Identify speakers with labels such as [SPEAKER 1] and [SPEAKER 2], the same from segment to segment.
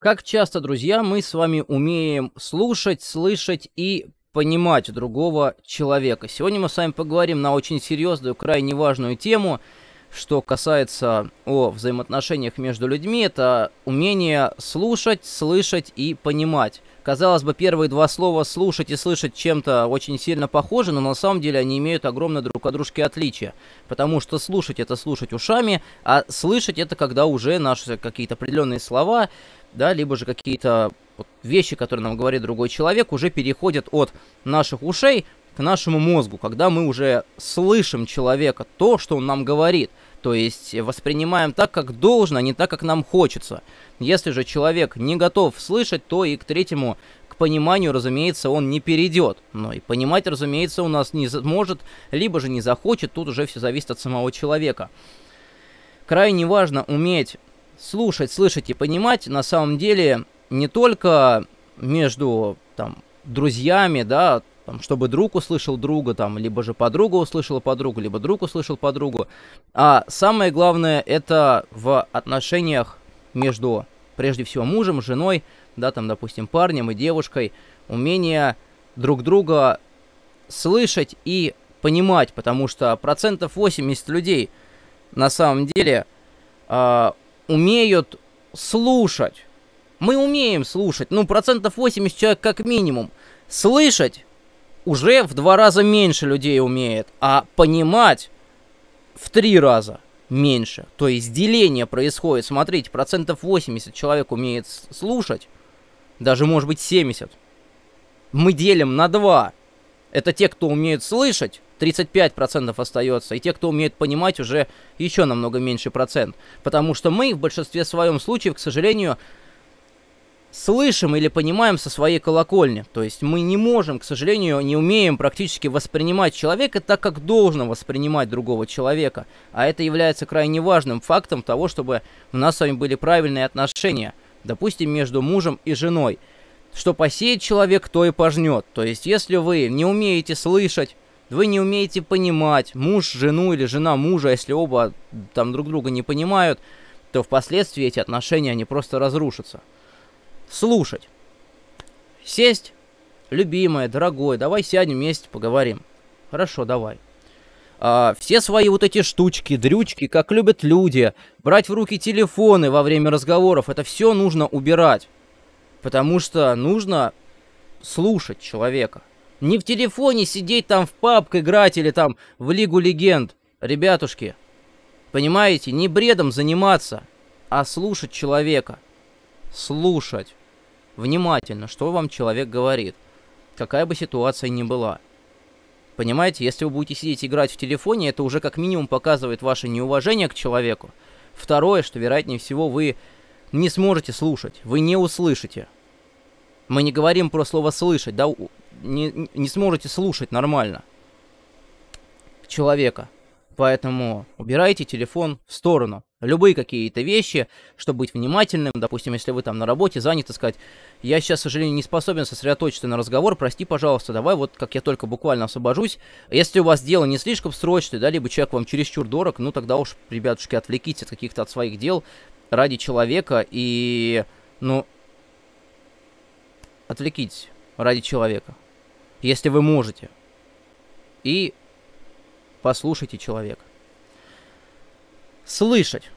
[SPEAKER 1] Как часто, друзья, мы с вами умеем слушать, слышать и понимать другого человека. Сегодня мы с вами поговорим на очень серьезную, крайне важную тему, что касается о взаимоотношениях между людьми, это умение слушать, слышать и понимать. Казалось бы, первые два слова «слушать» и «слышать» чем-то очень сильно похожи, но на самом деле они имеют огромное друг от дружки отличия. Потому что слушать – это слушать ушами, а слышать – это когда уже наши какие-то определенные слова, да, либо же какие-то вещи, которые нам говорит другой человек, уже переходят от наших ушей к нашему мозгу, когда мы уже слышим человека, то, что он нам говорит. То есть воспринимаем так, как должно, а не так, как нам хочется. Если же человек не готов слышать, то и к третьему, к пониманию, разумеется, он не перейдет. Но и понимать, разумеется, у нас не может, либо же не захочет, тут уже все зависит от самого человека. Крайне важно уметь слушать, слышать и понимать на самом деле не только между там, друзьями, да, там, чтобы друг услышал друга, там, либо же подруга услышала подругу, либо друг услышал подругу. А самое главное это в отношениях между, прежде всего, мужем, женой, да, там, допустим, парнем и девушкой, умение друг друга слышать и понимать, потому что процентов 80 людей на самом деле э, умеют слушать. Мы умеем слушать, ну, процентов 80 человек как минимум. Слышать уже в два раза меньше людей умеет, а понимать в три раза меньше. То есть деление происходит. Смотрите, процентов 80 человек умеет слушать, даже может быть 70. Мы делим на 2. Это те, кто умеют слышать, 35% остается, и те, кто умеет понимать, уже еще намного меньше процент. Потому что мы в большинстве своем случаев, к сожалению, слышим или понимаем со своей колокольни. То есть мы не можем, к сожалению, не умеем практически воспринимать человека так, как должно воспринимать другого человека. А это является крайне важным фактом того, чтобы у нас с вами были правильные отношения, допустим, между мужем и женой. Что посеет человек, то и пожнет. То есть, если вы не умеете слышать, вы не умеете понимать муж жену или жена мужа, если оба там друг друга не понимают, то впоследствии эти отношения, они просто разрушатся. Слушать. Сесть. Любимая, дорогой, давай сядем вместе, поговорим. Хорошо, давай. А, все свои вот эти штучки, дрючки, как любят люди, брать в руки телефоны во время разговоров, это все нужно убирать. Потому что нужно слушать человека. Не в телефоне сидеть там в папк играть или там в Лигу Легенд. Ребятушки, понимаете, не бредом заниматься, а слушать человека. Слушать. Внимательно, что вам человек говорит. Какая бы ситуация ни была. Понимаете, если вы будете сидеть играть в телефоне, это уже как минимум показывает ваше неуважение к человеку. Второе, что вероятнее всего вы не сможете слушать, вы не услышите. Мы не говорим про слово «слышать», да, не, не сможете слушать нормально человека. Поэтому убирайте телефон в сторону. Любые какие-то вещи, чтобы быть внимательным. Допустим, если вы там на работе заняты, сказать, я сейчас, к сожалению, не способен сосредоточиться на разговор, прости, пожалуйста, давай, вот как я только буквально освобожусь. Если у вас дело не слишком срочное, да, либо человек вам чересчур дорог, ну тогда уж, ребятушки, отвлекитесь от каких-то от своих дел, ради человека и, ну, отвлекитесь ради человека, если вы можете. И послушайте человека. Слышать.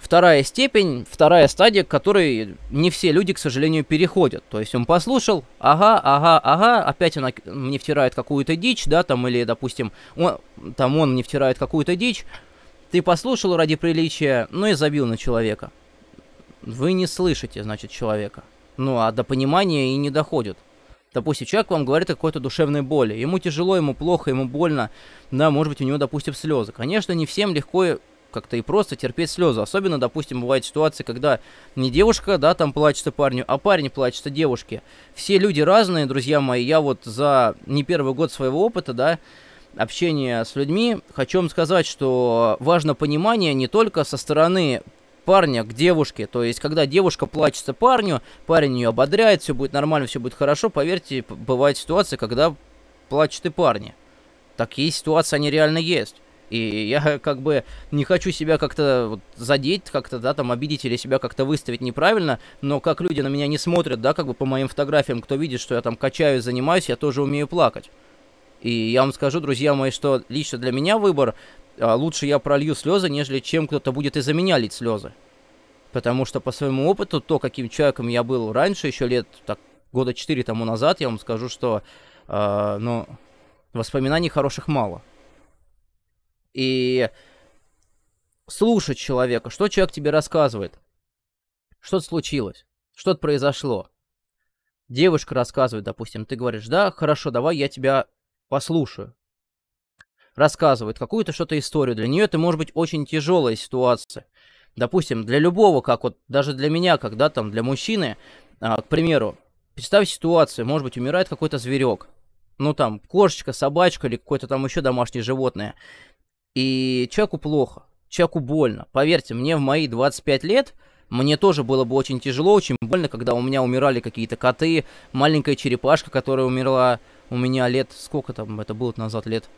[SPEAKER 1] Вторая степень, вторая стадия, к которой не все люди, к сожалению, переходят. То есть он послушал, ага, ага, ага, опять она мне втирает какую-то дичь, да, там, или, допустим, он, там он мне втирает какую-то дичь, ты послушал ради приличия, ну и забил на человека. Вы не слышите, значит, человека. Ну, а до понимания и не доходит. Допустим, человек вам говорит о какой-то душевной боли. Ему тяжело, ему плохо, ему больно. Да, может быть, у него, допустим, слезы. Конечно, не всем легко как-то и просто терпеть слезы. Особенно, допустим, бывают ситуации, когда не девушка, да, там плачется парню, а парень плачется девушке. Все люди разные, друзья мои. Я вот за не первый год своего опыта, да, общения с людьми, хочу вам сказать, что важно понимание не только со стороны парня к девушке. То есть, когда девушка плачется парню, парень ее ободряет, все будет нормально, все будет хорошо. Поверьте, бывают ситуации, когда плачут и парни. Такие ситуации, они реально есть. И я как бы не хочу себя как-то вот, задеть, как-то, да, там, обидеть или себя как-то выставить неправильно, но как люди на меня не смотрят, да, как бы по моим фотографиям, кто видит, что я там качаюсь, занимаюсь, я тоже умею плакать. И я вам скажу, друзья мои, что лично для меня выбор, а, лучше я пролью слезы, нежели чем кто-то будет из-за меня лить слезы. Потому что по своему опыту, то, каким человеком я был раньше, еще лет так, года четыре тому назад, я вам скажу, что э, ну, воспоминаний хороших мало. И слушать человека, что человек тебе рассказывает, что случилось, что-то произошло. Девушка рассказывает, допустим, ты говоришь, да, хорошо, давай я тебя послушаю. Рассказывает какую-то что-то историю. Для нее это может быть очень тяжелая ситуация. Допустим, для любого, как вот даже для меня, когда там для мужчины, а, к примеру, представь ситуацию, может быть, умирает какой-то зверек. Ну там, кошечка, собачка или какое-то там еще домашнее животное. И человеку плохо, человеку больно. Поверьте, мне в мои 25 лет мне тоже было бы очень тяжело, очень больно, когда у меня умирали какие-то коты, маленькая черепашка, которая умерла, у меня лет, сколько там это было назад, лет,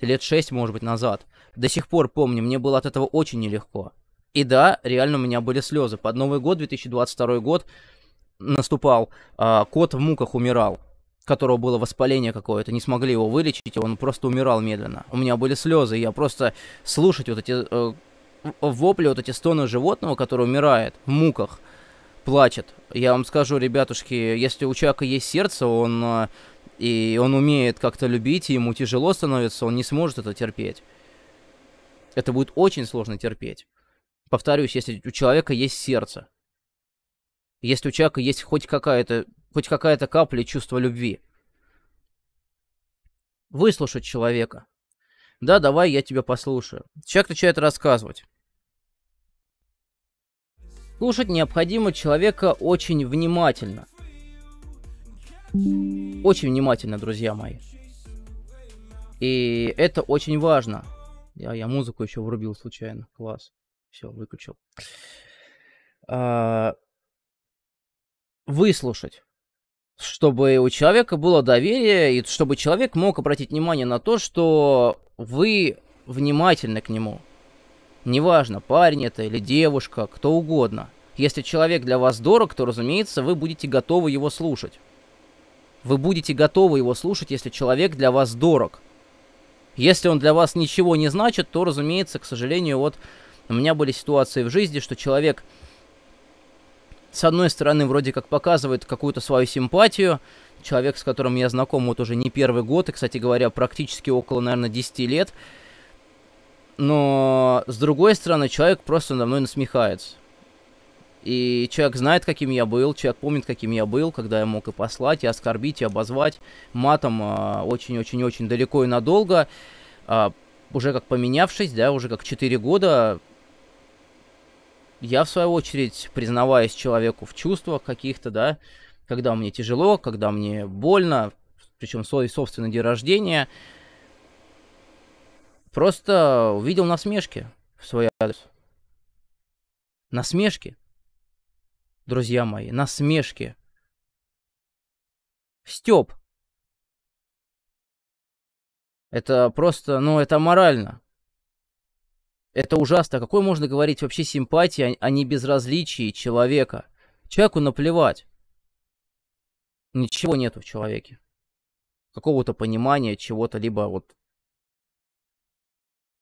[SPEAKER 1] лет шесть может быть, назад. До сих пор помню, мне было от этого очень нелегко. И да, реально у меня были слезы. Под Новый год, 2022 год, наступал, а, кот в муках умирал, которого было воспаление какое-то, не смогли его вылечить, он просто умирал медленно. У меня были слезы, я просто слушать вот эти э, вопли, вот эти стоны животного, который умирает в муках, плачет. Я вам скажу, ребятушки, если у человека есть сердце, он э, и он умеет как-то любить, и ему тяжело становится, он не сможет это терпеть. Это будет очень сложно терпеть. Повторюсь, если у человека есть сердце, если у человека есть хоть какая-то хоть какая-то капля чувства любви. Выслушать человека. Да, давай я тебя послушаю. Человек начинает рассказывать. Слушать необходимо человека очень внимательно – очень внимательно, друзья мои. И это очень важно. Я, я музыку еще врубил случайно. Класс. Все, выключил. А, выслушать. Чтобы у человека было доверие, и чтобы человек мог обратить внимание на то, что вы внимательны к нему. Неважно, парень это или девушка, кто угодно. Если человек для вас дорог, то, разумеется, вы будете готовы его слушать. Вы будете готовы его слушать, если человек для вас дорог. Если он для вас ничего не значит, то, разумеется, к сожалению, вот у меня были ситуации в жизни, что человек, с одной стороны, вроде как показывает какую-то свою симпатию, человек, с которым я знаком вот уже не первый год, и, кстати говоря, практически около, наверное, 10 лет, но, с другой стороны, человек просто надо мной насмехается. И человек знает, каким я был, человек помнит, каким я был, когда я мог и послать, и оскорбить, и обозвать матом а, очень-очень-очень далеко и надолго. А, уже как поменявшись, да, уже как 4 года, я, в свою очередь, признаваясь человеку в чувствах каких-то, да, когда мне тяжело, когда мне больно, причем свой собственный день рождения, просто увидел насмешки в свой адрес. Насмешки друзья мои, насмешки. Степ. Это просто, ну, это морально. Это ужасно. какой можно говорить вообще симпатии, а, а не безразличии человека? Человеку наплевать. Ничего нету в человеке. Какого-то понимания чего-то, либо вот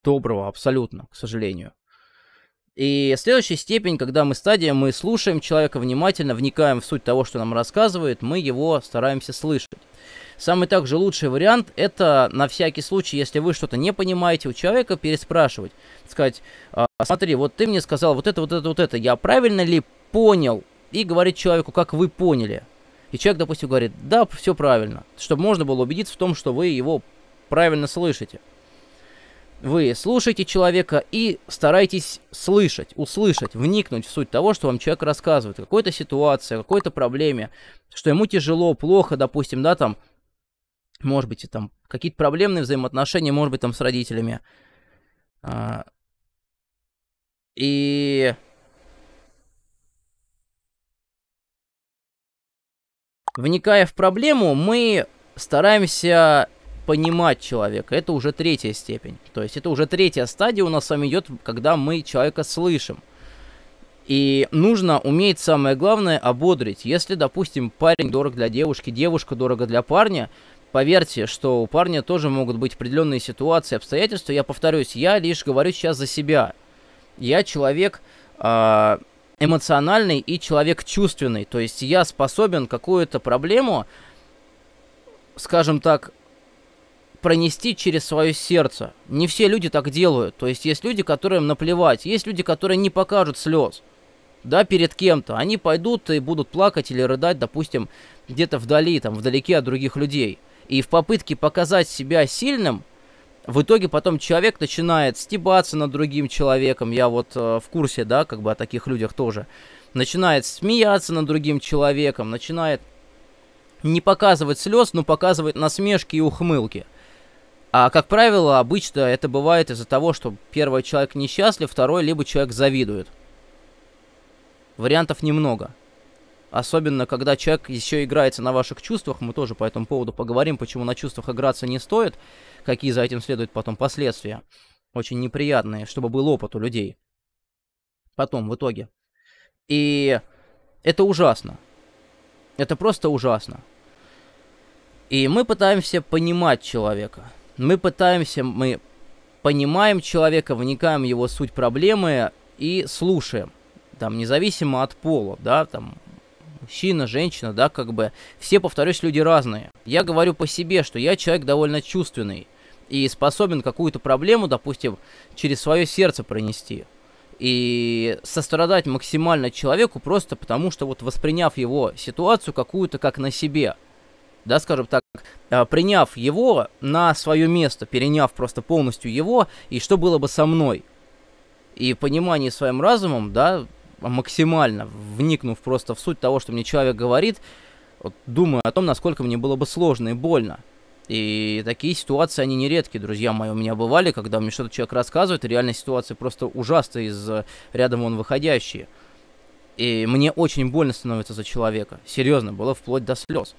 [SPEAKER 1] доброго абсолютно, к сожалению. И следующая степень, когда мы стадия, мы слушаем человека внимательно, вникаем в суть того, что нам рассказывает, мы его стараемся слышать. Самый также лучший вариант это на всякий случай, если вы что-то не понимаете у человека, переспрашивать. Сказать, «А, смотри, вот ты мне сказал вот это, вот это, вот это, я правильно ли понял? И говорить человеку, как вы поняли. И человек, допустим, говорит, да, все правильно. Чтобы можно было убедиться в том, что вы его правильно слышите. Вы слушаете человека и стараетесь слышать, услышать, вникнуть в суть того, что вам человек рассказывает. Какой-то ситуации, какой-то проблеме, что ему тяжело, плохо, допустим, да, там, может быть, там какие-то проблемные взаимоотношения, может быть, там с родителями. А, и... Вникая в проблему, мы стараемся понимать человека. Это уже третья степень. То есть это уже третья стадия у нас с вами идет, когда мы человека слышим. И нужно уметь, самое главное, ободрить. Если, допустим, парень дорог для девушки, девушка дорога для парня, поверьте, что у парня тоже могут быть определенные ситуации, обстоятельства. Я повторюсь, я лишь говорю сейчас за себя. Я человек а, эмоциональный и человек чувственный. То есть я способен какую-то проблему, скажем так, пронести через свое сердце. Не все люди так делают. То есть есть люди, которым наплевать. Есть люди, которые не покажут слез. Да, перед кем-то. Они пойдут и будут плакать или рыдать, допустим, где-то вдали, там, вдалеке от других людей. И в попытке показать себя сильным, в итоге потом человек начинает стебаться над другим человеком. Я вот э, в курсе, да, как бы о таких людях тоже. Начинает смеяться над другим человеком, начинает не показывать слез, но показывает насмешки и ухмылки. А, как правило, обычно это бывает из-за того, что первый человек несчастлив, второй либо человек завидует. Вариантов немного. Особенно, когда человек еще играется на ваших чувствах, мы тоже по этому поводу поговорим, почему на чувствах играться не стоит, какие за этим следуют потом последствия. Очень неприятные, чтобы был опыт у людей. Потом, в итоге. И это ужасно. Это просто ужасно. И мы пытаемся понимать человека – мы пытаемся, мы понимаем человека, вникаем в его суть проблемы и слушаем. Там, независимо от пола, да, там, мужчина, женщина, да, как бы, все, повторюсь, люди разные. Я говорю по себе, что я человек довольно чувственный и способен какую-то проблему, допустим, через свое сердце пронести и сострадать максимально человеку просто потому, что вот восприняв его ситуацию какую-то как на себе – да, скажем так, а, приняв его на свое место, переняв просто полностью его, и что было бы со мной. И понимание своим разумом, да, максимально вникнув просто в суть того, что мне человек говорит, вот, думаю о том, насколько мне было бы сложно и больно. И такие ситуации, они нередки, друзья мои, у меня бывали, когда мне что-то человек рассказывает, и реально ситуации просто ужасная из э, рядом он выходящие. И мне очень больно становится за человека. Серьезно, было вплоть до слез.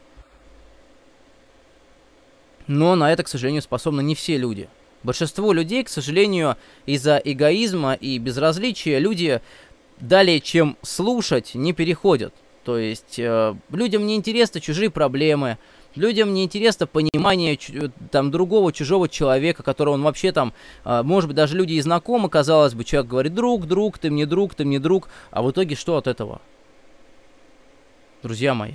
[SPEAKER 1] Но на это, к сожалению, способны не все люди. Большинство людей, к сожалению, из-за эгоизма и безразличия люди далее, чем слушать, не переходят. То есть э, людям не интересны чужие проблемы, людям не интересно понимание э, там другого чужого человека, которого он вообще там, э, может быть, даже люди и знакомы, казалось бы, человек говорит друг, друг, ты мне друг, ты мне друг, а в итоге что от этого? Друзья мои,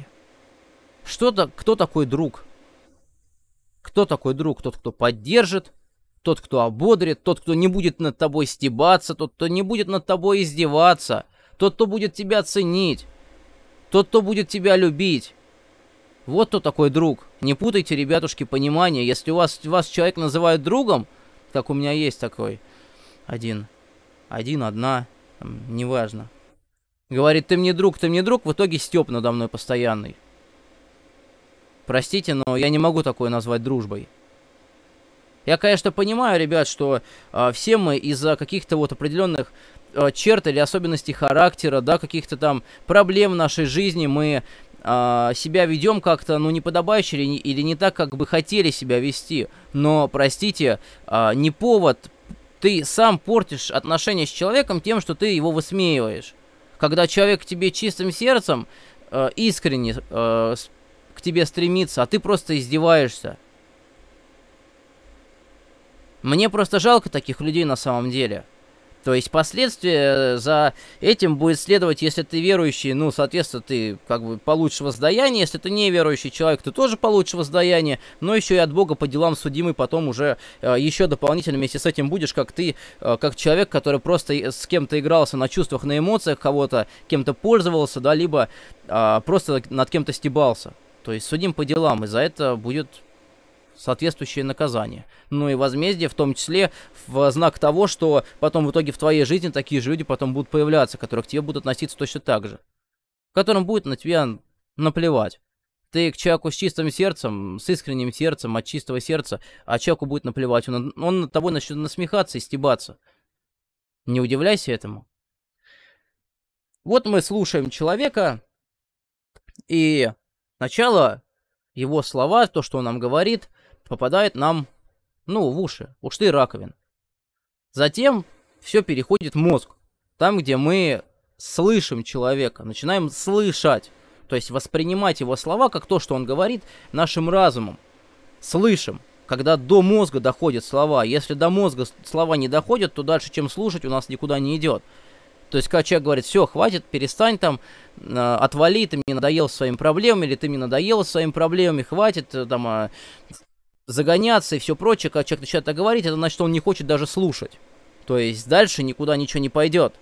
[SPEAKER 1] что то, кто такой друг? Кто такой друг? Тот, кто поддержит, тот, кто ободрит, тот, кто не будет над тобой стебаться, тот, кто не будет над тобой издеваться, тот, кто будет тебя ценить, тот, кто будет тебя любить. Вот кто такой друг. Не путайте, ребятушки, понимание. Если у вас, вас человек называют другом, как у меня есть такой, один, один, одна, там, неважно. Говорит, ты мне друг, ты мне друг, в итоге степ надо мной постоянный. Простите, но я не могу такое назвать дружбой. Я, конечно, понимаю, ребят, что э, все мы из-за каких-то вот определенных э, черт или особенностей характера, да, каких-то там проблем в нашей жизни мы э, себя ведем как-то, ну, неподобающе или, или не так, как бы хотели себя вести. Но, простите, э, не повод. Ты сам портишь отношения с человеком тем, что ты его высмеиваешь. Когда человек к тебе чистым сердцем, э, искренне э, тебе стремится, а ты просто издеваешься. Мне просто жалко таких людей на самом деле. То есть последствия э, за этим будет следовать, если ты верующий, ну, соответственно, ты как бы получишь воздаяние. Если ты не верующий человек, ты тоже получишь воздаяние, но еще и от Бога по делам судимый потом уже э, еще дополнительно вместе с этим будешь, как ты, э, как человек, который просто с кем-то игрался на чувствах, на эмоциях кого-то, кем-то пользовался, да, либо э, просто над кем-то стебался. То есть судим по делам, и за это будет соответствующее наказание. Ну и возмездие, в том числе в знак того, что потом в итоге в твоей жизни такие же люди потом будут появляться, которые к тебе будут относиться точно так же. Которым будет на тебя наплевать. Ты к человеку с чистым сердцем, с искренним сердцем, от чистого сердца, а человеку будет наплевать. Он, он над тобой начнет насмехаться и стебаться. Не удивляйся этому. Вот мы слушаем человека, и Сначала его слова, то, что он нам говорит, попадает нам, ну, в уши, уж ты раковин. Затем все переходит в мозг, там, где мы слышим человека, начинаем слышать, то есть воспринимать его слова как то, что он говорит нашим разумом. Слышим, когда до мозга доходят слова. Если до мозга слова не доходят, то дальше, чем слушать, у нас никуда не идет. То есть, когда человек говорит, все, хватит, перестань там, э, отвали, ты мне надоел своим проблемами, или ты мне надоел своим проблемами, хватит э, там а, загоняться и все прочее, когда человек начинает так говорить, это значит, что он не хочет даже слушать. То есть дальше никуда ничего не пойдет.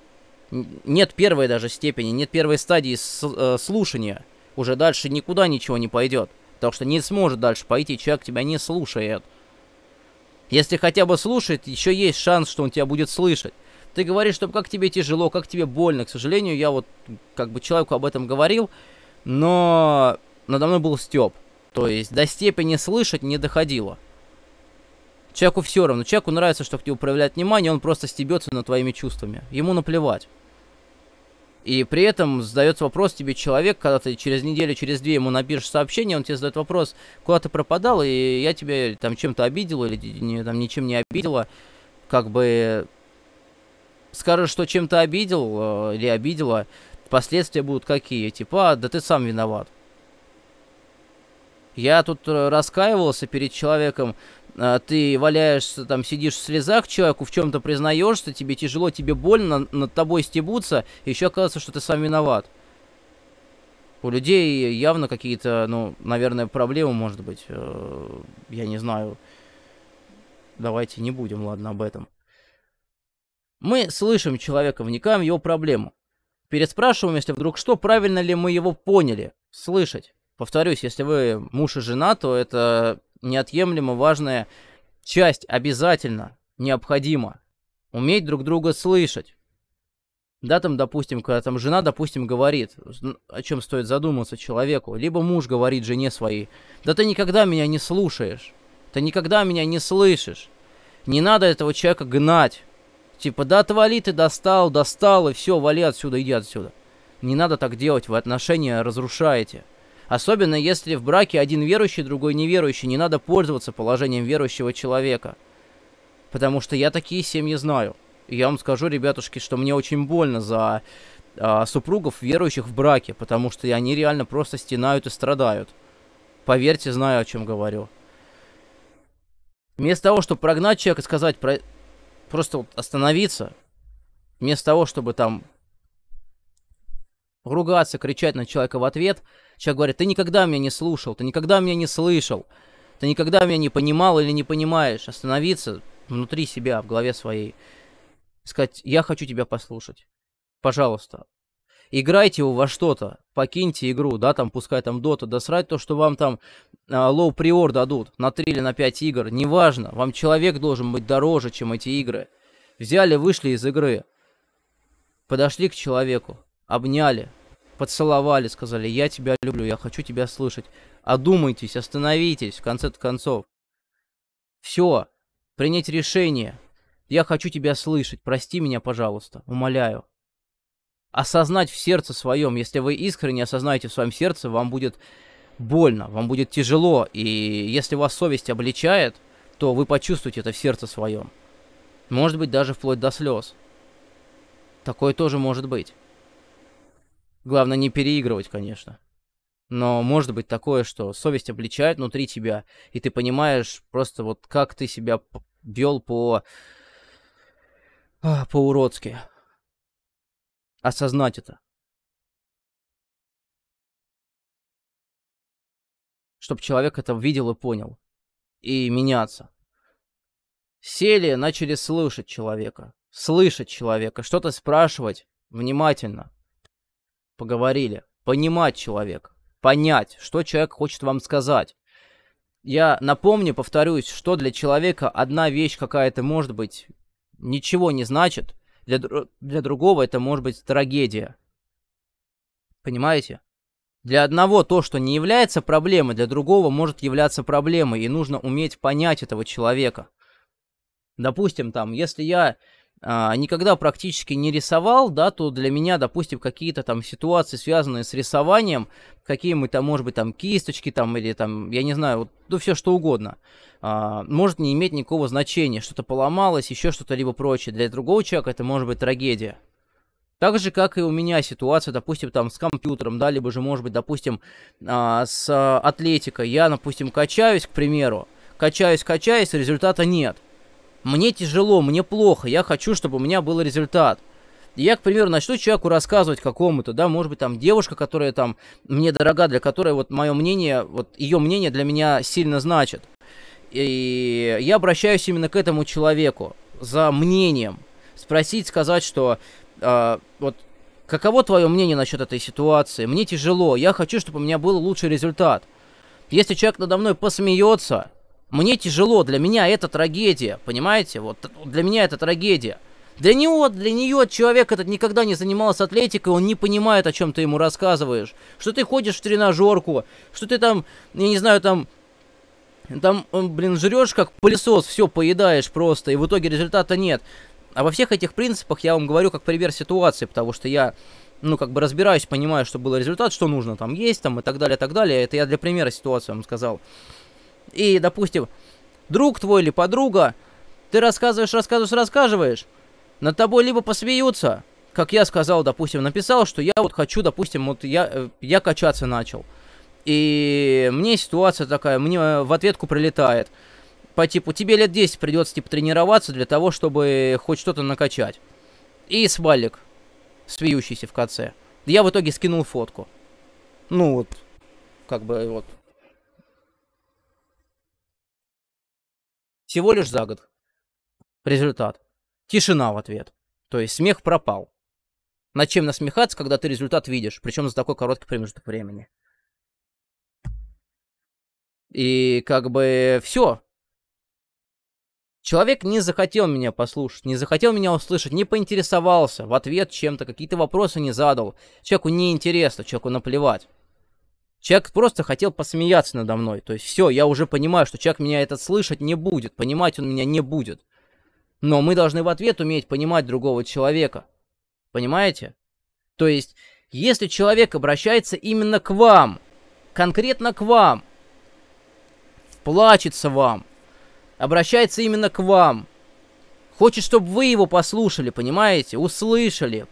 [SPEAKER 1] Нет первой даже степени, нет первой стадии э, слушания. Уже дальше никуда ничего не пойдет. Потому что не сможет дальше пойти, человек тебя не слушает. Если хотя бы слушает, еще есть шанс, что он тебя будет слышать. Ты говоришь, что как тебе тяжело, как тебе больно. К сожалению, я вот как бы человеку об этом говорил, но надо мной был степ, То есть до степени слышать не доходило. Человеку все равно. Человеку нравится, что к тебе проявляют внимание, он просто стебется над твоими чувствами. Ему наплевать. И при этом задается вопрос тебе человек, когда ты через неделю, через две ему напишешь сообщение, он тебе задает вопрос, куда ты пропадал, и я тебя там чем-то обидел или не, там ничем не обидела. Как бы скажешь, что чем-то обидел э, или обидела, последствия будут какие? Типа, а, да ты сам виноват. Я тут э, раскаивался перед человеком, а, ты валяешься, там сидишь в слезах человеку, в чем-то признаешься, тебе тяжело, тебе больно, над тобой стебутся, и еще оказывается, что ты сам виноват. У людей явно какие-то, ну, наверное, проблемы, может быть, э, я не знаю. Давайте не будем, ладно, об этом. Мы слышим человека, вникаем в его проблему. Переспрашиваем, если вдруг что, правильно ли мы его поняли. Слышать. Повторюсь, если вы муж и жена, то это неотъемлемо важная часть, обязательно, необходимо. Уметь друг друга слышать. Да, там, допустим, когда там жена, допустим, говорит, о чем стоит задуматься человеку, либо муж говорит жене своей, да ты никогда меня не слушаешь, ты никогда меня не слышишь, не надо этого человека гнать, Типа, да отвали ты, достал, достал, и все, вали отсюда, иди отсюда. Не надо так делать, вы отношения разрушаете. Особенно если в браке один верующий, другой неверующий, не надо пользоваться положением верующего человека. Потому что я такие семьи знаю. И я вам скажу, ребятушки, что мне очень больно за а, супругов, верующих в браке, потому что они реально просто стенают и страдают. Поверьте, знаю, о чем говорю. Вместо того, чтобы прогнать человека и сказать, просто вот остановиться, вместо того, чтобы там ругаться, кричать на человека в ответ, человек говорит, ты никогда меня не слушал, ты никогда меня не слышал, ты никогда меня не понимал или не понимаешь. Остановиться внутри себя, в голове своей. Сказать, я хочу тебя послушать. Пожалуйста, играйте во что-то, покиньте игру, да, там, пускай там дота, досрать то, что вам там лоу э, приор дадут на 3 или на 5 игр, неважно, вам человек должен быть дороже, чем эти игры. Взяли, вышли из игры, подошли к человеку, обняли, поцеловали, сказали, я тебя люблю, я хочу тебя слышать. Одумайтесь, остановитесь, в конце концов. Все, принять решение. Я хочу тебя слышать, прости меня, пожалуйста, умоляю осознать в сердце своем. Если вы искренне осознаете в своем сердце, вам будет больно, вам будет тяжело. И если вас совесть обличает, то вы почувствуете это в сердце своем. Может быть, даже вплоть до слез. Такое тоже может быть. Главное не переигрывать, конечно. Но может быть такое, что совесть обличает внутри тебя, и ты понимаешь просто вот как ты себя вел по... А, по-уродски осознать это. Чтобы человек это видел и понял. И меняться. Сели, начали слышать человека. Слышать человека, что-то спрашивать внимательно. Поговорили. Понимать человека. Понять, что человек хочет вам сказать. Я напомню, повторюсь, что для человека одна вещь какая-то может быть ничего не значит – для, для другого это может быть трагедия. Понимаете? Для одного то, что не является проблемой, для другого может являться проблемой, и нужно уметь понять этого человека. Допустим, там, если я а, никогда практически не рисовал, да, то для меня, допустим, какие-то там ситуации, связанные с рисованием, какие мы там, может быть, там кисточки там или там, я не знаю, вот, ну все что угодно, а, может не иметь никакого значения, что-то поломалось, еще что-то либо прочее. Для другого человека это может быть трагедия. Так же, как и у меня ситуация, допустим, там с компьютером, да, либо же, может быть, допустим, а, с атлетикой. Я, допустим, качаюсь, к примеру, качаюсь, качаюсь, результата нет. Мне тяжело, мне плохо, я хочу, чтобы у меня был результат. Я, к примеру, начну человеку рассказывать какому-то, да, может быть, там девушка, которая там мне дорога, для которой вот мое мнение, вот ее мнение для меня сильно значит. И я обращаюсь именно к этому человеку за мнением. Спросить, сказать, что э, вот каково твое мнение насчет этой ситуации? Мне тяжело, я хочу, чтобы у меня был лучший результат. Если человек надо мной посмеется, мне тяжело, для меня это трагедия, понимаете? Вот для меня это трагедия. Для него, для нее человек этот никогда не занимался атлетикой, он не понимает, о чем ты ему рассказываешь. Что ты ходишь в тренажерку, что ты там, я не знаю, там там, блин, жрешь как пылесос, все поедаешь просто, и в итоге результата нет. А во всех этих принципах я вам говорю как пример ситуации, потому что я, ну, как бы разбираюсь, понимаю, что был результат, что нужно там есть, там, и так далее, и так далее. Это я для примера ситуации вам сказал. И, допустим, друг твой или подруга, ты рассказываешь, рассказываешь, рассказываешь, над тобой либо посмеются, как я сказал, допустим, написал, что я вот хочу, допустим, вот я, э, я качаться начал. И мне ситуация такая, мне в ответку прилетает. По типу, тебе лет 10 придется, типа, тренироваться для того, чтобы хоть что-то накачать. И свалик, смеющийся в конце. Я в итоге скинул фотку. Ну вот, как бы вот, Всего лишь за год. Результат. Тишина в ответ. То есть смех пропал. Над чем насмехаться, когда ты результат видишь, причем за такой короткий промежуток времени. И как бы все. Человек не захотел меня послушать, не захотел меня услышать, не поинтересовался в ответ чем-то, какие-то вопросы не задал. Человеку неинтересно, человеку наплевать. Человек просто хотел посмеяться надо мной. То есть все, я уже понимаю, что человек меня этот слышать не будет, понимать он меня не будет. Но мы должны в ответ уметь понимать другого человека. Понимаете? То есть, если человек обращается именно к вам, конкретно к вам, плачется вам, обращается именно к вам, хочет, чтобы вы его послушали, понимаете, услышали,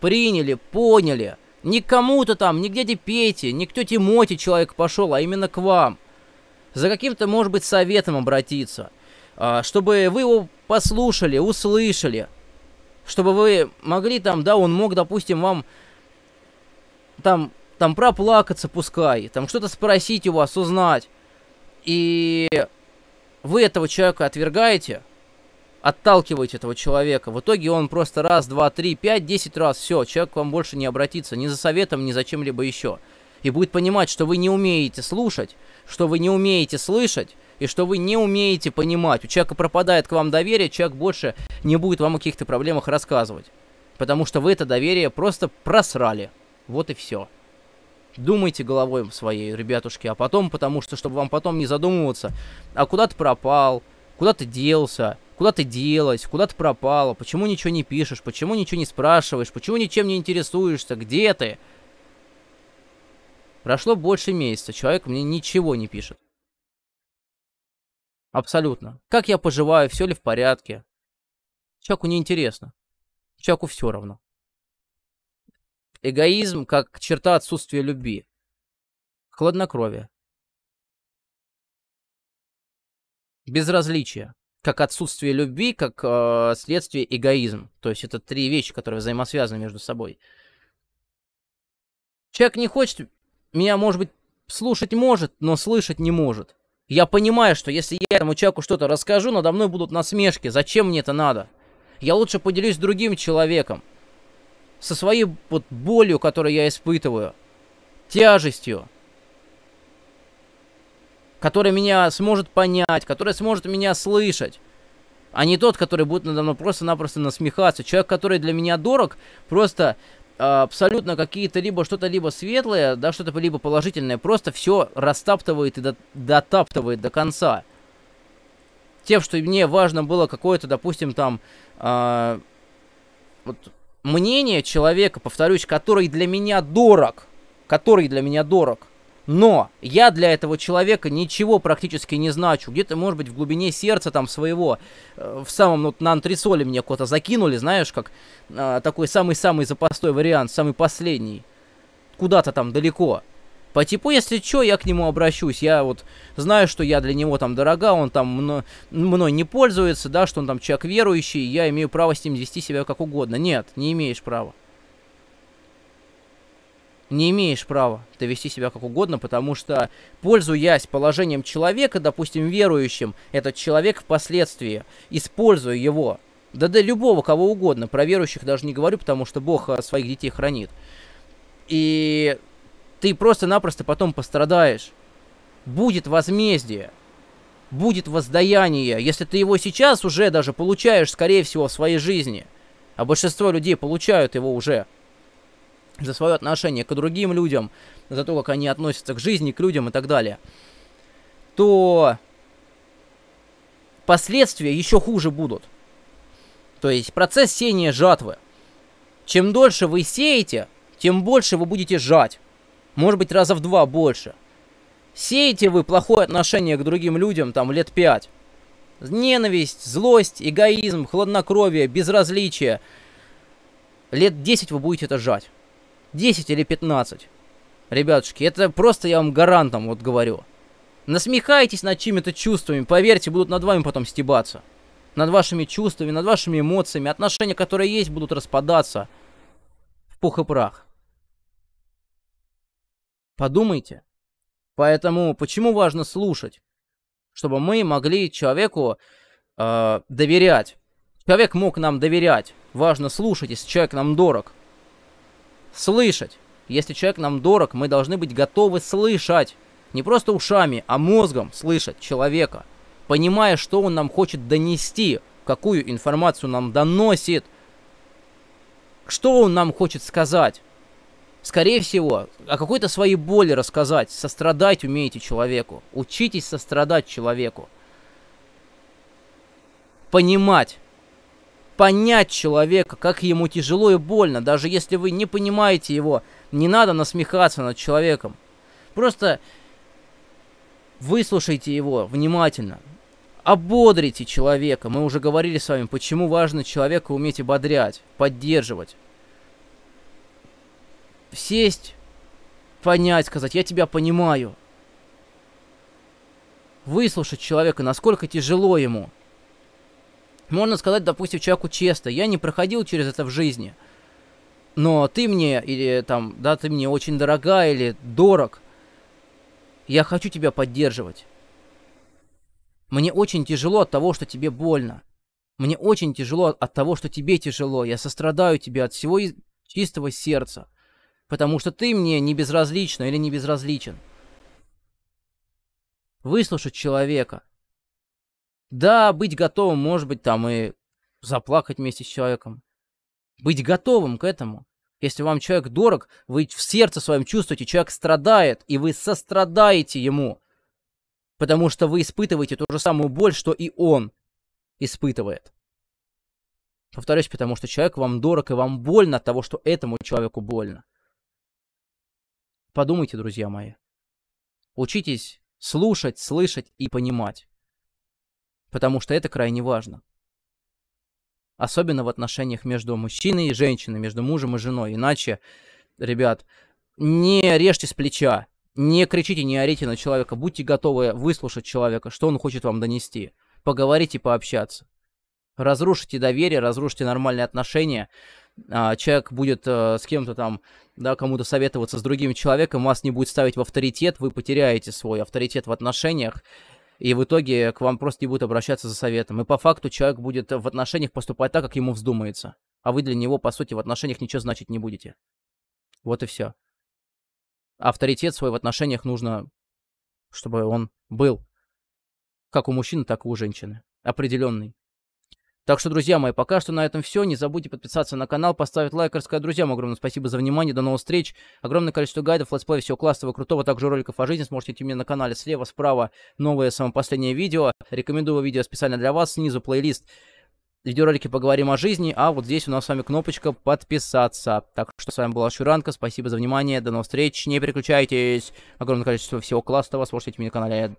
[SPEAKER 1] приняли, поняли – не кому-то там, не к дяде Пете, не к тете Моте человек пошел, а именно к вам. За каким-то, может быть, советом обратиться. А, чтобы вы его послушали, услышали. Чтобы вы могли там, да, он мог, допустим, вам там, там проплакаться пускай, там что-то спросить у вас, узнать. И вы этого человека отвергаете – отталкиваете этого человека. В итоге он просто раз, два, три, пять, десять раз, все, человек к вам больше не обратится ни за советом, ни за чем-либо еще. И будет понимать, что вы не умеете слушать, что вы не умеете слышать, и что вы не умеете понимать. У человека пропадает к вам доверие, человек больше не будет вам о каких-то проблемах рассказывать. Потому что вы это доверие просто просрали. Вот и все. Думайте головой своей, ребятушки, а потом, потому что, чтобы вам потом не задумываться, а куда ты пропал, куда ты делся, Куда ты делась? Куда ты пропала? Почему ничего не пишешь? Почему ничего не спрашиваешь? Почему ничем не интересуешься? Где ты? Прошло больше месяца, человек мне ничего не пишет. Абсолютно. Как я поживаю, все ли в порядке? Человеку неинтересно. Человеку все равно. Эгоизм как черта отсутствия любви. Хладнокровие. Безразличие как отсутствие любви, как э, следствие эгоизм. То есть это три вещи, которые взаимосвязаны между собой. Человек не хочет, меня, может быть, слушать может, но слышать не может. Я понимаю, что если я этому человеку что-то расскажу, надо мной будут насмешки. Зачем мне это надо? Я лучше поделюсь с другим человеком. Со своей вот болью, которую я испытываю. Тяжестью который меня сможет понять, который сможет меня слышать, а не тот, который будет надо мной просто-напросто насмехаться. Человек, который для меня дорог, просто а, абсолютно какие-то либо что-то либо светлое, да, что-то либо положительное, просто все растаптывает и дотаптывает до конца. Тем, что мне важно было какое-то, допустим, там, э, вот, мнение человека, повторюсь, который для меня дорог, который для меня дорог – но я для этого человека ничего практически не значу. Где-то, может быть, в глубине сердца там своего, э, в самом, ну, на антресоле меня куда-то закинули, знаешь, как э, такой самый-самый запастой вариант, самый последний. Куда-то там далеко. По типу, если чё, я к нему обращусь. Я вот знаю, что я для него там дорога, он там мно, мной не пользуется, да, что он там человек верующий, я имею право с ним вести себя как угодно. Нет, не имеешь права не имеешь права ты вести себя как угодно, потому что, пользуясь положением человека, допустим, верующим, этот человек впоследствии, используя его, да да любого, кого угодно, про верующих даже не говорю, потому что Бог э, своих детей хранит, и ты просто-напросто потом пострадаешь, будет возмездие, будет воздаяние, если ты его сейчас уже даже получаешь, скорее всего, в своей жизни, а большинство людей получают его уже – за свое отношение к другим людям, за то, как они относятся к жизни, к людям и так далее, то последствия еще хуже будут. То есть процесс сеяния жатвы. Чем дольше вы сеете, тем больше вы будете жать. Может быть, раза в два больше. Сеете вы плохое отношение к другим людям там лет пять. Ненависть, злость, эгоизм, хладнокровие, безразличие. Лет десять вы будете это жать. 10 или 15. Ребятушки, это просто я вам гарантом вот говорю. Насмехайтесь над чьими-то чувствами, поверьте, будут над вами потом стебаться. Над вашими чувствами, над вашими эмоциями, отношения, которые есть, будут распадаться в пух и прах. Подумайте. Поэтому почему важно слушать? Чтобы мы могли человеку э, доверять. Человек мог нам доверять. Важно слушать, если человек нам дорог слышать. Если человек нам дорог, мы должны быть готовы слышать. Не просто ушами, а мозгом слышать человека. Понимая, что он нам хочет донести, какую информацию нам доносит, что он нам хочет сказать. Скорее всего, о какой-то своей боли рассказать. Сострадать умеете человеку. Учитесь сострадать человеку. Понимать понять человека, как ему тяжело и больно. Даже если вы не понимаете его, не надо насмехаться над человеком. Просто выслушайте его внимательно. Ободрите человека. Мы уже говорили с вами, почему важно человека уметь ободрять, поддерживать. Сесть, понять, сказать, я тебя понимаю. Выслушать человека, насколько тяжело ему – можно сказать, допустим, человеку честно, я не проходил через это в жизни, но ты мне, или там, да, ты мне очень дорога, или дорог, я хочу тебя поддерживать. Мне очень тяжело от того, что тебе больно. Мне очень тяжело от того, что тебе тяжело. Я сострадаю тебя от всего из... чистого сердца. Потому что ты мне не безразлично или не безразличен. Выслушать человека, да, быть готовым, может быть, там и заплакать вместе с человеком. Быть готовым к этому. Если вам человек дорог, вы в сердце своем чувствуете, человек страдает, и вы сострадаете ему, потому что вы испытываете ту же самую боль, что и он испытывает. Повторюсь, потому что человек вам дорог, и вам больно от того, что этому человеку больно. Подумайте, друзья мои. Учитесь слушать, слышать и понимать потому что это крайне важно. Особенно в отношениях между мужчиной и женщиной, между мужем и женой. Иначе, ребят, не режьте с плеча, не кричите, не орите на человека, будьте готовы выслушать человека, что он хочет вам донести. Поговорите, пообщаться. Разрушите доверие, разрушите нормальные отношения. А, человек будет э, с кем-то там, да, кому-то советоваться с другим человеком, вас не будет ставить в авторитет, вы потеряете свой авторитет в отношениях, и в итоге к вам просто не будут обращаться за советом. И по факту человек будет в отношениях поступать так, как ему вздумается. А вы для него, по сути, в отношениях ничего значить не будете. Вот и все. Авторитет свой в отношениях нужно, чтобы он был как у мужчины, так и у женщины. Определенный. Так что, друзья мои, пока что на этом все. Не забудьте подписаться на канал, поставить лайк, рассказать друзьям. Огромное спасибо за внимание, до новых встреч. Огромное количество гайдов, летсплеев, всего классного, крутого, также роликов о жизни. Сможете идти мне на канале слева, справа, новое самое последнее видео. Рекомендую видео специально для вас, снизу плейлист. Видеоролики поговорим о жизни, а вот здесь у нас с вами кнопочка подписаться. Так что с вами была Шуранка, спасибо за внимание, до новых встреч, не переключайтесь. Огромное количество всего классного, сможете идти мне на канале.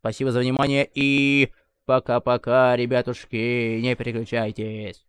[SPEAKER 1] Спасибо за внимание и... Пока-пока, ребятушки, не переключайтесь.